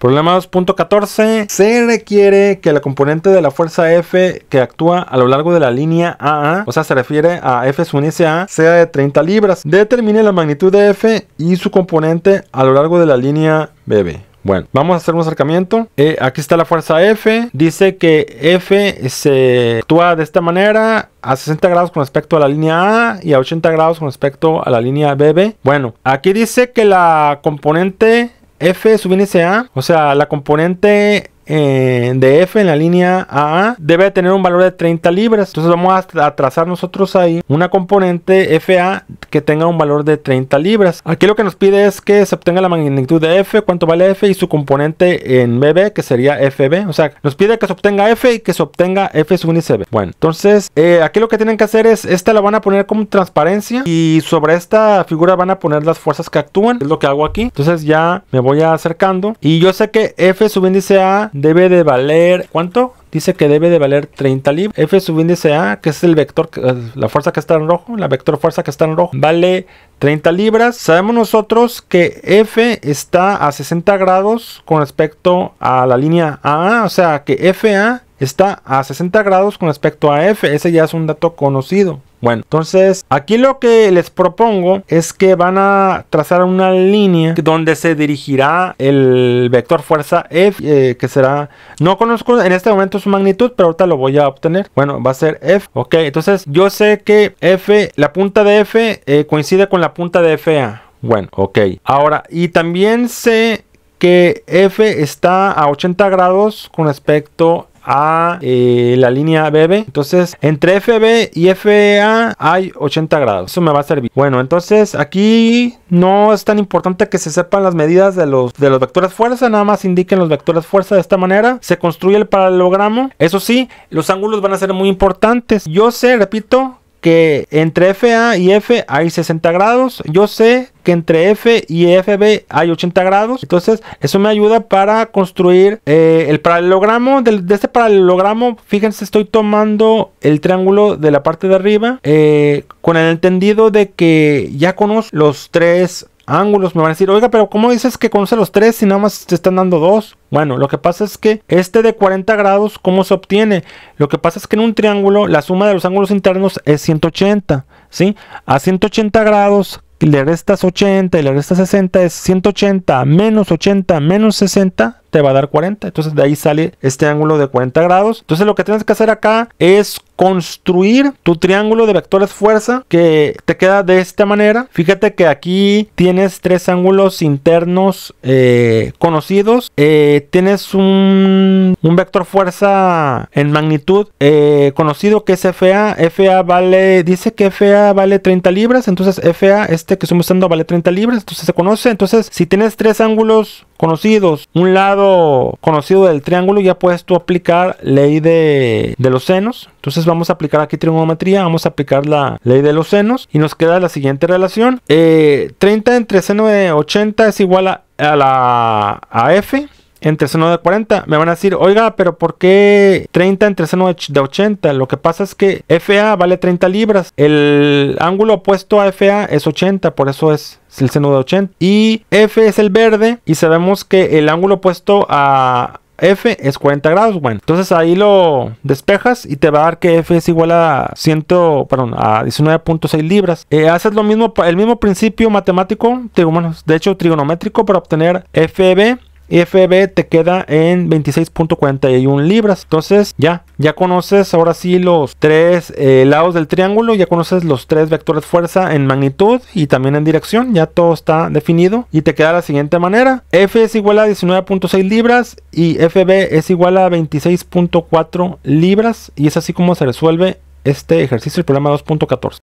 Problema 2.14. Se requiere que la componente de la fuerza F que actúa a lo largo de la línea AA, o sea, se refiere a F unirse A, sea de 30 libras. Determine la magnitud de F y su componente a lo largo de la línea BB. Bueno, vamos a hacer un acercamiento. Eh, aquí está la fuerza F. Dice que F se actúa de esta manera a 60 grados con respecto a la línea A y a 80 grados con respecto a la línea BB. Bueno, aquí dice que la componente F subíndice a, o sea, la componente eh, de F en la línea A debe tener un valor de 30 libras. Entonces vamos a trazar nosotros ahí una componente FA que tenga un valor de 30 libras. Aquí lo que nos pide es que se obtenga la magnitud de F, cuánto vale F y su componente en BB que sería FB. O sea, nos pide que se obtenga F y que se obtenga F subíndice B. Bueno, entonces eh, aquí lo que tienen que hacer es esta la van a poner como transparencia y sobre esta figura van a poner las fuerzas que actúan. Es lo que hago aquí. Entonces ya me voy acercando y yo sé que F subíndice A debe de valer, ¿cuánto? Dice que debe de valer 30 libras. F subíndice A, que es el vector, eh, la fuerza que está en rojo, la vector fuerza que está en rojo, vale 30 libras. Sabemos nosotros que F está a 60 grados con respecto a la línea A, o sea que FA está a 60 grados con respecto a F. Ese ya es un dato conocido. Bueno, entonces aquí lo que les propongo es que van a trazar una línea donde se dirigirá el vector fuerza F, eh, que será, no conozco en este momento su magnitud, pero ahorita lo voy a obtener. Bueno, va a ser F, ok, entonces yo sé que F, la punta de F eh, coincide con la punta de FA. Bueno, ok. Ahora, y también sé que F está a 80 grados con respecto a eh, la línea BB. Entonces, entre FB y FA hay 80 grados. Eso me va a servir. Bueno, entonces aquí no es tan importante que se sepan las medidas de los, de los vectores fuerza. Nada más indiquen los vectores fuerza de esta manera. Se construye el paralelogramo. Eso sí, los ángulos van a ser muy importantes. Yo sé, repito, que entre FA y F hay 60 grados. Yo sé que entre F y FB hay 80 grados. Entonces eso me ayuda para construir eh, el paralelogramo. De, este paralelogramo, fíjense, estoy tomando el triángulo de la parte de arriba eh, con el entendido de que ya conozco los tres ángulos. Me van a decir, oiga, pero ¿cómo dices que conoce los tres si nada más te están dando dos? Bueno, lo que pasa es que este de 40 grados, ¿cómo se obtiene? Lo que pasa es que en un triángulo la suma de los ángulos internos es 180, ¿sí? A 180 grados le restas 80 y le restas 60 es 180 menos 80 menos 60 te va a dar 40. Entonces de ahí sale este ángulo de 40 grados. Entonces lo que tienes que hacer acá es construir tu triángulo de vectores fuerza que te queda de esta manera. Fíjate que aquí tienes tres ángulos internos eh, conocidos. Eh, tienes un, vector fuerza en magnitud eh, conocido que es FA. FA vale, dice que FA vale 30 libras. Entonces FA, este que estoy mostrando, vale 30 libras. Entonces se conoce. Entonces si tienes tres ángulos conocidos. Un lado conocido del triángulo ya puedes tú aplicar ley de, los senos. Entonces vamos a aplicar aquí trigonometría, vamos a aplicar la ley de los senos y nos queda la siguiente relación. 30 eh, entre seno de 80 es igual a, la a f entre seno de 40. Me van a decir, oiga, pero ¿por qué 30 entre seno de 80? Lo que pasa es que FA vale 30 libras. El ángulo opuesto a FA es 80, por eso es el seno de 80. Y F es el verde y sabemos que el ángulo opuesto a... F es 40 grados, bueno. Entonces ahí lo despejas y te va a dar que F es igual a 100, perdón, a 19.6 libras. Eh, haces lo mismo, el mismo principio matemático, digo, bueno, de hecho trigonométrico para obtener FB FB te queda en 26.41 libras. Entonces ya, ya conoces ahora sí los tres eh, lados del triángulo, ya conoces los tres vectores fuerza en magnitud y también en dirección, ya todo está definido y te queda de la siguiente manera. F es igual a 19.6 libras y FB es igual a 26.4 libras y es así como se resuelve este ejercicio, el problema 2.14.